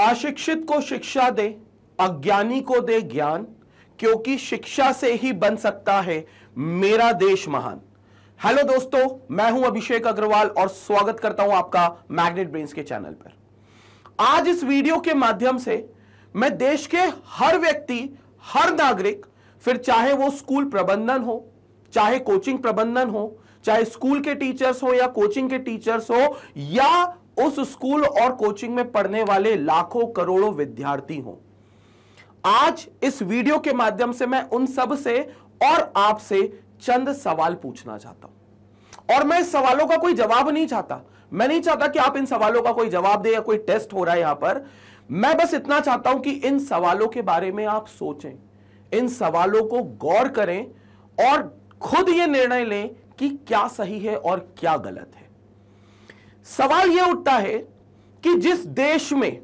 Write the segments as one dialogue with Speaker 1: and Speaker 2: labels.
Speaker 1: अशिक्षित को शिक्षा दे अज्ञानी को दे ज्ञान क्योंकि शिक्षा से ही बन सकता है मेरा देश महान हेलो दोस्तों मैं हूं अभिषेक अग्रवाल और स्वागत करता हूं आपका मैग्नेट ब्रेन्स के चैनल पर आज इस वीडियो के माध्यम से मैं देश के हर व्यक्ति हर नागरिक फिर चाहे वो स्कूल प्रबंधन हो चाहे कोचिंग प्रबंधन हो चाहे स्कूल के टीचर्स हो या कोचिंग के टीचर्स हो या उस स्कूल और कोचिंग में पढ़ने वाले लाखों करोड़ों विद्यार्थी हों आज इस वीडियो के माध्यम से मैं उन सब से और आपसे चंद सवाल पूछना चाहता हूं और मैं इस सवालों का कोई जवाब नहीं चाहता मैं नहीं चाहता कि आप इन सवालों का कोई जवाब दे या कोई टेस्ट हो रहा है यहां पर मैं बस इतना चाहता हूं कि इन सवालों के बारे में आप सोचें इन सवालों को गौर करें और खुद ये निर्णय लें कि क्या सही है और क्या गलत है सवाल यह उठता है कि जिस देश में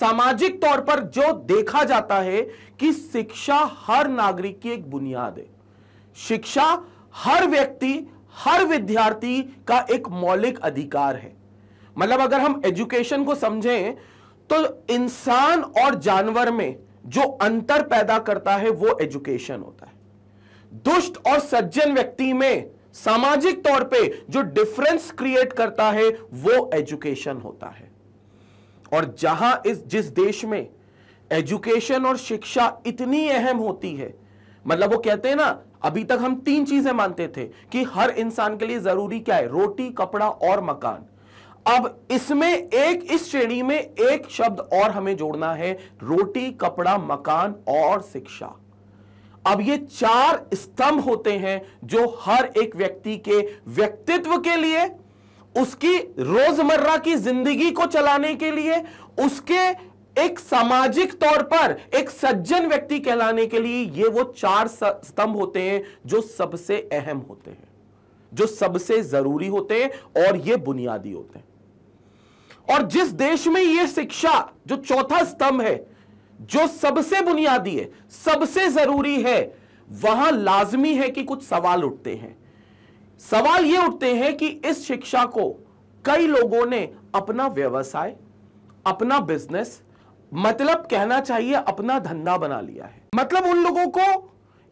Speaker 1: सामाजिक तौर पर जो देखा जाता है कि शिक्षा हर नागरिक की एक बुनियाद है शिक्षा हर व्यक्ति हर विद्यार्थी का एक मौलिक अधिकार है मतलब अगर हम एजुकेशन को समझें तो इंसान और जानवर में जो अंतर पैदा करता है वो एजुकेशन होता है दुष्ट और सज्जन व्यक्ति में सामाजिक तौर पे जो डिफरेंस क्रिएट करता है वो एजुकेशन होता है और जहां इस जिस देश में एजुकेशन और शिक्षा इतनी अहम होती है मतलब वो कहते हैं ना अभी तक हम तीन चीजें मानते थे कि हर इंसान के लिए जरूरी क्या है रोटी कपड़ा और मकान अब इसमें एक इस श्रेणी में एक शब्द और हमें जोड़ना है रोटी कपड़ा मकान और शिक्षा अब ये चार स्तंभ होते हैं जो हर एक व्यक्ति के व्यक्तित्व के लिए उसकी रोजमर्रा की जिंदगी को चलाने के लिए उसके एक सामाजिक तौर पर एक सज्जन व्यक्ति कहलाने के लिए ये वो चार स्तंभ होते हैं जो सबसे अहम होते हैं जो सबसे जरूरी होते हैं और ये बुनियादी होते हैं और जिस देश में ये शिक्षा जो चौथा स्तंभ है जो सबसे बुनियादी है सबसे जरूरी है वहां लाजमी है कि कुछ सवाल उठते हैं सवाल यह उठते हैं कि इस शिक्षा को कई लोगों ने अपना व्यवसाय अपना बिजनेस मतलब कहना चाहिए अपना धंधा बना लिया है मतलब उन लोगों को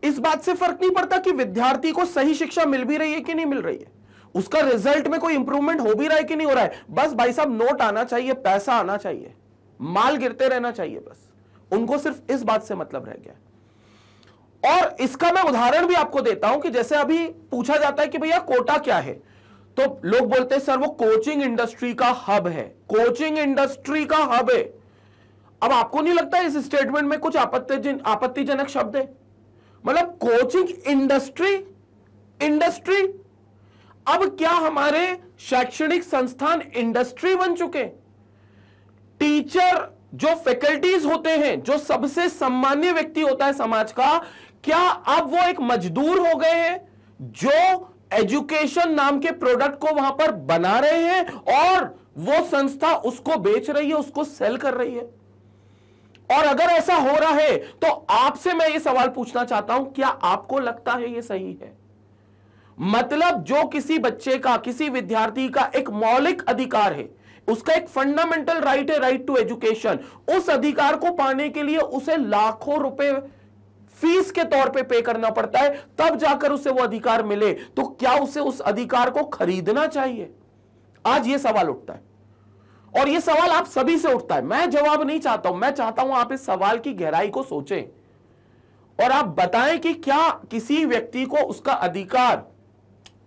Speaker 1: इस बात से फर्क नहीं पड़ता कि विद्यार्थी को सही शिक्षा मिल भी रही है कि नहीं मिल रही है उसका रिजल्ट में कोई इंप्रूवमेंट हो भी रहा है कि नहीं हो रहा है बस भाई साहब नोट आना चाहिए पैसा आना चाहिए माल गिरते रहना चाहिए बस उनको सिर्फ इस बात से मतलब रह गया और इसका मैं उदाहरण भी आपको देता हूं कि जैसे अभी पूछा जाता है कि भैया कोटा क्या है तो लोग बोलते हैं सर वो कोचिंग इंडस्ट्री का हब है कोचिंग इंडस्ट्री का हब है अब आपको नहीं लगता इस स्टेटमेंट में कुछ आपत्तिजन, आपत्तिजनक शब्द है मतलब कोचिंग इंडस्ट्री इंडस्ट्री अब क्या हमारे शैक्षणिक संस्थान इंडस्ट्री बन चुके टीचर जो फैकल्टीज होते हैं जो सबसे सम्मान्य व्यक्ति होता है समाज का क्या अब वो एक मजदूर हो गए हैं जो एजुकेशन नाम के प्रोडक्ट को वहां पर बना रहे हैं और वो संस्था उसको बेच रही है उसको सेल कर रही है और अगर ऐसा हो रहा है तो आपसे मैं ये सवाल पूछना चाहता हूं क्या आपको लगता है ये सही है मतलब जो किसी बच्चे का किसी विद्यार्थी का एक मौलिक अधिकार है उसका एक फंडामेंटल राइट है राइट टू एजुकेशन उस अधिकार को पाने के लिए उसे लाखों रुपए फीस के तौर पे पे करना पड़ता है तब जाकर उसे वो अधिकार मिले तो क्या उसे उस अधिकार को खरीदना चाहिए आज ये सवाल उठता है और ये सवाल आप सभी से उठता है मैं जवाब नहीं चाहता हूं मैं चाहता हूं आप इस सवाल की गहराई को सोचें और आप बताएं कि क्या किसी व्यक्ति को उसका अधिकार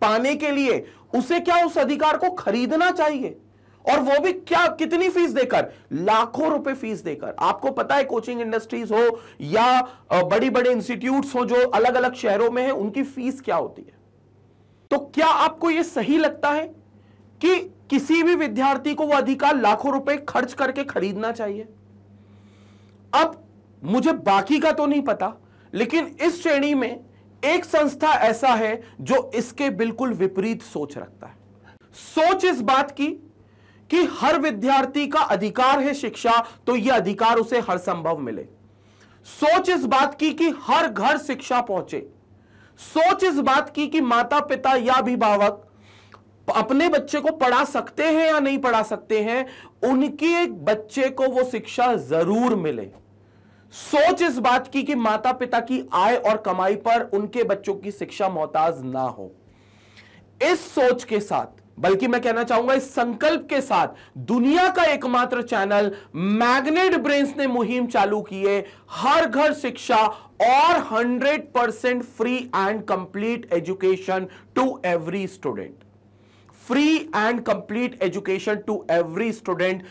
Speaker 1: पाने के लिए उसे क्या उस अधिकार को खरीदना चाहिए और वो भी क्या कितनी फीस देकर लाखों रुपए फीस देकर आपको पता है कोचिंग इंडस्ट्रीज हो या बड़ी बड़े इंस्टीट्यूट हो जो अलग अलग शहरों में है उनकी फीस क्या होती है तो क्या आपको यह सही लगता है कि किसी भी विद्यार्थी को वो अधिकार लाखों रुपए खर्च करके खरीदना चाहिए अब मुझे बाकी का तो नहीं पता लेकिन इस श्रेणी में एक संस्था ऐसा है जो इसके बिल्कुल विपरीत सोच रखता है सोच इस बात की कि हर विद्यार्थी का अधिकार है शिक्षा तो यह अधिकार उसे हर संभव मिले सोच इस बात की कि हर घर शिक्षा पहुंचे सोच इस बात की कि माता पिता या अभिभावक अपने बच्चे को पढ़ा सकते हैं या नहीं पढ़ा सकते हैं उनके बच्चे को वो शिक्षा जरूर मिले सोच इस बात की कि माता पिता की आय और कमाई पर उनके बच्चों की शिक्षा मोहताज ना हो इस सोच के साथ बल्कि मैं कहना चाहूंगा इस संकल्प के साथ दुनिया का एकमात्र चैनल मैग्नेट ब्रेन्स ने मुहिम चालू की है हर घर शिक्षा और 100 percent free and complete education to every student free and complete education to every student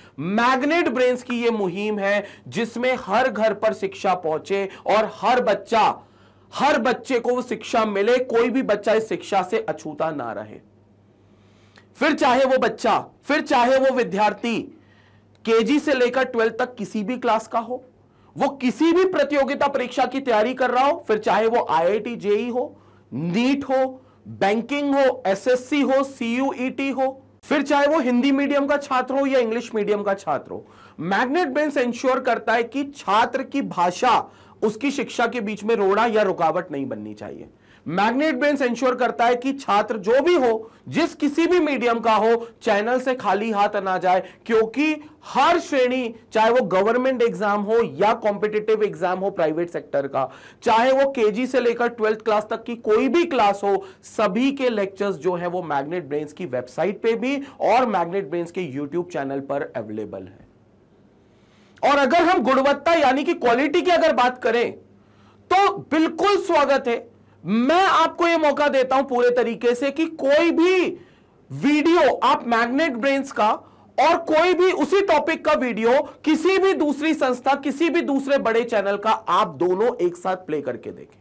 Speaker 1: magnet brains की यह मुहिम है जिसमें हर घर पर शिक्षा पहुंचे और हर बच्चा हर बच्चे को वो शिक्षा मिले कोई भी बच्चा इस शिक्षा से अछूता ना रहे फिर चाहे वो बच्चा फिर चाहे वो विद्यार्थी केजी से लेकर ट्वेल्थ तक किसी भी क्लास का हो वो किसी भी प्रतियोगिता परीक्षा की तैयारी कर रहा हो फिर चाहे वो आईआईटी जेई e हो नीट हो बैंकिंग हो एसएससी हो सीयूईटी e हो फिर चाहे वो हिंदी मीडियम का छात्र हो या इंग्लिश मीडियम का छात्र हो मैग्नेट बेंस इंश्योर करता है कि छात्र की भाषा उसकी शिक्षा के बीच में रोड़ा या रुकावट नहीं बननी चाहिए मैग्नेट बेंस इंश्योर करता है कि छात्र जो भी हो जिस किसी भी मीडियम का हो चैनल से खाली हाथ ना जाए क्योंकि हर श्रेणी चाहे वो गवर्नमेंट एग्जाम हो या कॉम्पिटेटिव एग्जाम हो प्राइवेट सेक्टर का चाहे वो केजी से लेकर ट्वेल्थ क्लास तक की कोई भी क्लास हो सभी के लेक्चर्स जो है वो मैग्नेट ब्रेन्स की वेबसाइट पे भी और मैग्नेट ब्रेन्स के यूट्यूब चैनल पर अवेलेबल है और अगर हम गुणवत्ता यानी कि क्वालिटी की अगर बात करें तो बिल्कुल स्वागत है मैं आपको यह मौका देता हूं पूरे तरीके से कि कोई भी वीडियो आप मैग्नेट ब्रेन्स का और कोई भी उसी टॉपिक का वीडियो किसी भी दूसरी संस्था किसी भी दूसरे बड़े चैनल का आप दोनों एक साथ प्ले करके देखें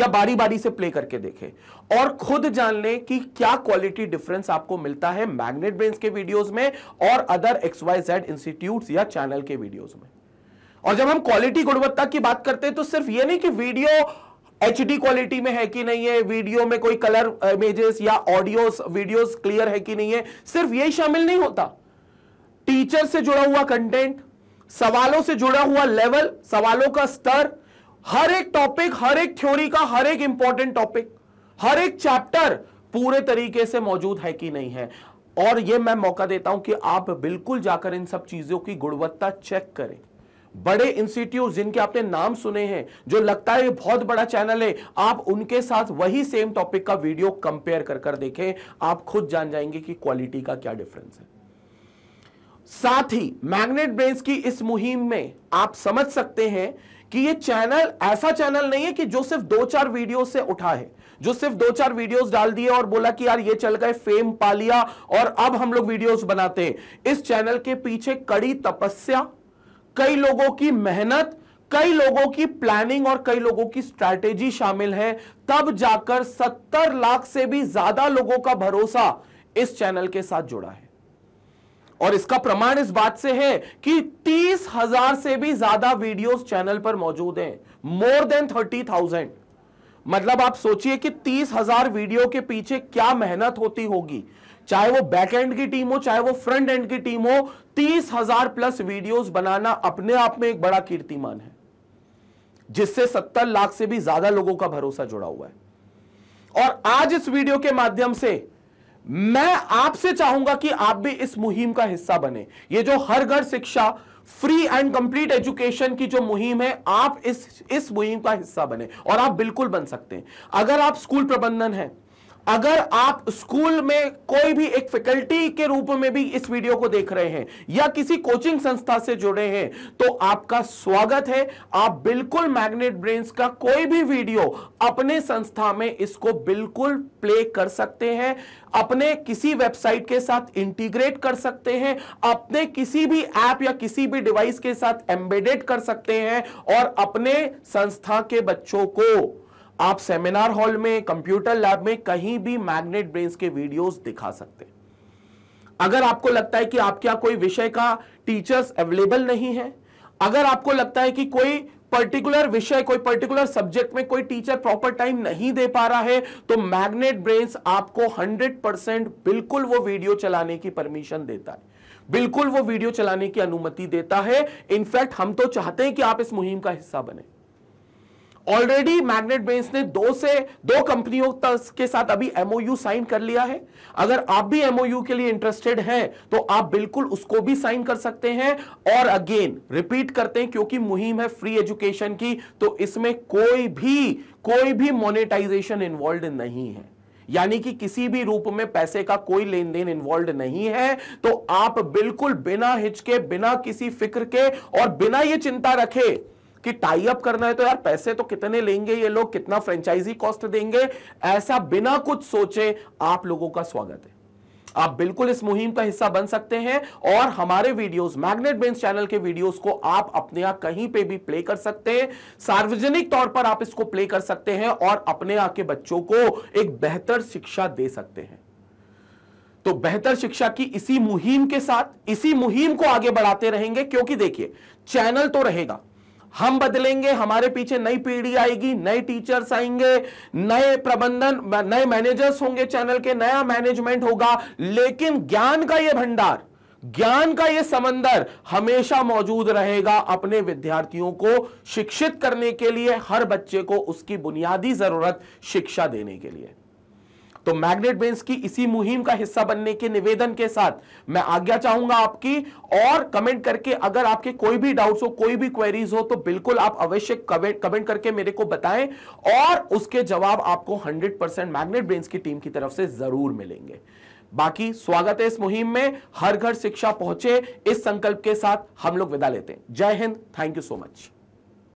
Speaker 1: या बारी बारी से प्ले करके देखें और खुद जान लें कि क्या क्वालिटी डिफरेंस आपको मिलता है मैग्नेट ब्रेन्स के वीडियोस में और other X Y Z institute या चैनल के वीडियोज में और जब हम क्वालिटी गुणवत्ता की बात करते हैं तो सिर्फ ये नहीं कि वीडियो एच क्वालिटी में है कि नहीं है वीडियो में कोई कलर इमेजेस या ऑडियोस वीडियोस क्लियर है कि नहीं है सिर्फ यही शामिल नहीं होता टीचर से जुड़ा हुआ कंटेंट सवालों से जुड़ा हुआ लेवल सवालों का स्तर हर एक टॉपिक हर एक थ्योरी का हर एक इंपॉर्टेंट टॉपिक हर एक चैप्टर पूरे तरीके से मौजूद है कि नहीं है और यह मैं मौका देता हूं कि आप बिल्कुल जाकर इन सब चीजों की गुणवत्ता चेक करें बड़े इंस्टीट्यूट जिनके आपने नाम सुने हैं जो लगता है बहुत बड़ा चैनल है आप उनके साथ वही सेम टॉपिक का वीडियो कंपेयर कर कर देखें आप खुद जान जाएंगे कि क्वालिटी का क्या डिफरेंस है साथ ही मैग्नेट ब्रेन्स की इस मुहिम में आप समझ सकते हैं कि ये चैनल ऐसा चैनल नहीं है कि जो सिर्फ दो चार वीडियो से उठा है जो सिर्फ दो चार वीडियोस डाल दिए और बोला कि यार ये चल गए फेम पा लिया और अब हम लोग वीडियोस बनाते हैं इस चैनल के पीछे कड़ी तपस्या कई लोगों की मेहनत कई लोगों की प्लानिंग और कई लोगों की स्ट्रैटेजी शामिल है तब जाकर 70 लाख से भी ज्यादा लोगों का भरोसा इस चैनल के साथ जुड़ा है और इसका प्रमाण इस बात से है कि तीस हजार से भी ज्यादा वीडियोस चैनल पर मौजूद हैं मोर देन थर्टी थाउजेंड मतलब आप सोचिए कि तीस हजार वीडियो के पीछे क्या मेहनत होती होगी चाहे वो बैक एंड की टीम हो चाहे वो फ्रंट एंड की टीम हो तीस हजार प्लस वीडियोस बनाना अपने आप में एक बड़ा कीर्तिमान है जिससे सत्तर लाख से भी ज्यादा लोगों का भरोसा जुड़ा हुआ है और आज इस वीडियो के माध्यम से मैं आपसे चाहूंगा कि आप भी इस मुहिम का हिस्सा बने ये जो हर घर शिक्षा फ्री एंड कंप्लीट एजुकेशन की जो मुहिम है आप इस इस मुहिम का हिस्सा बने और आप बिल्कुल बन सकते हैं अगर आप स्कूल प्रबंधन है अगर आप स्कूल में कोई भी एक फैकल्टी के रूप में भी इस वीडियो को देख रहे हैं या किसी कोचिंग संस्था से जुड़े हैं तो आपका स्वागत है आप बिल्कुल मैग्नेट ब्रेन्स का कोई भी वीडियो अपने संस्था में इसको बिल्कुल प्ले कर सकते हैं अपने किसी वेबसाइट के साथ इंटीग्रेट कर सकते हैं अपने किसी भी ऐप या किसी भी डिवाइस के साथ एम्बेडेड कर सकते हैं और अपने संस्था के बच्चों को आप सेमिनार हॉल में कंप्यूटर लैब में कहीं भी मैग्नेट ब्रेन्स के वीडियोस दिखा सकते अगर आपको लगता है कि आपके यहाँ कोई विषय का टीचर्स अवेलेबल नहीं है अगर आपको लगता है कि कोई पर्टिकुलर विषय कोई पर्टिकुलर सब्जेक्ट में कोई टीचर प्रॉपर टाइम नहीं दे पा रहा है तो मैग्नेट ब्रेन्स आपको 100 परसेंट बिल्कुल वो वीडियो चलाने की परमिशन देता है बिल्कुल वो वीडियो चलाने की अनुमति देता है इनफैक्ट हम तो चाहते हैं कि आप इस मुहिम का हिस्सा बने ऑलरेडी मैग्नेट बेंस ने दो से दो कंपनियों के साथ अभी एमओयू साइन कर लिया है अगर आप भी एमओयू के लिए इंटरेस्टेड हैं तो आप बिल्कुल उसको भी साइन कर सकते हैं और अगेन रिपीट करते हैं क्योंकि मुहिम है फ्री एजुकेशन की तो इसमें कोई भी कोई भी मोनेटाइजेशन इन्वॉल्व नहीं है यानी कि किसी भी रूप में पैसे का कोई लेन देन इन्वॉल्व नहीं है तो आप बिल्कुल बिना हिचके बिना किसी फिक्र के और बिना ये चिंता रखे कि टाई अप करना है तो यार पैसे तो कितने लेंगे ये लोग कितना फ्रेंचाइजी कॉस्ट देंगे ऐसा बिना कुछ सोचे आप लोगों का स्वागत है आप बिल्कुल इस मुहिम का हिस्सा बन सकते हैं और हमारे वीडियोस मैग्नेट बेंस चैनल के वीडियोस को आप अपने आप कहीं पे भी प्ले कर सकते हैं सार्वजनिक तौर पर आप इसको प्ले कर सकते हैं और अपने यहाँ के बच्चों को एक बेहतर शिक्षा दे सकते हैं तो बेहतर शिक्षा की इसी मुहिम के साथ इसी मुहिम को आगे बढ़ाते रहेंगे क्योंकि देखिए चैनल तो रहेगा हम बदलेंगे हमारे पीछे नई पीढ़ी आएगी नए टीचर्स आएंगे नए प्रबंधन नए मैनेजर्स होंगे चैनल के नया मैनेजमेंट होगा लेकिन ज्ञान का यह भंडार ज्ञान का यह समंदर हमेशा मौजूद रहेगा अपने विद्यार्थियों को शिक्षित करने के लिए हर बच्चे को उसकी बुनियादी जरूरत शिक्षा देने के लिए तो मैग्नेट बेंस की इसी मुहिम का हिस्सा बनने के निवेदन के साथ मैं आज्ञा चाहूंगा आपकी और कमेंट करके अगर आपके कोई भी डाउट्स हो कोई भी क्वेरीज हो तो बिल्कुल आप अवश्य कमेंट करके मेरे को बताएं और उसके जवाब आपको 100 परसेंट मैग्नेट ब्रेन्स की टीम की तरफ से जरूर मिलेंगे बाकी स्वागत है इस मुहिम में हर घर शिक्षा पहुंचे इस संकल्प के साथ हम लोग विदा लेते हैं जय हिंद थैंक यू सो मच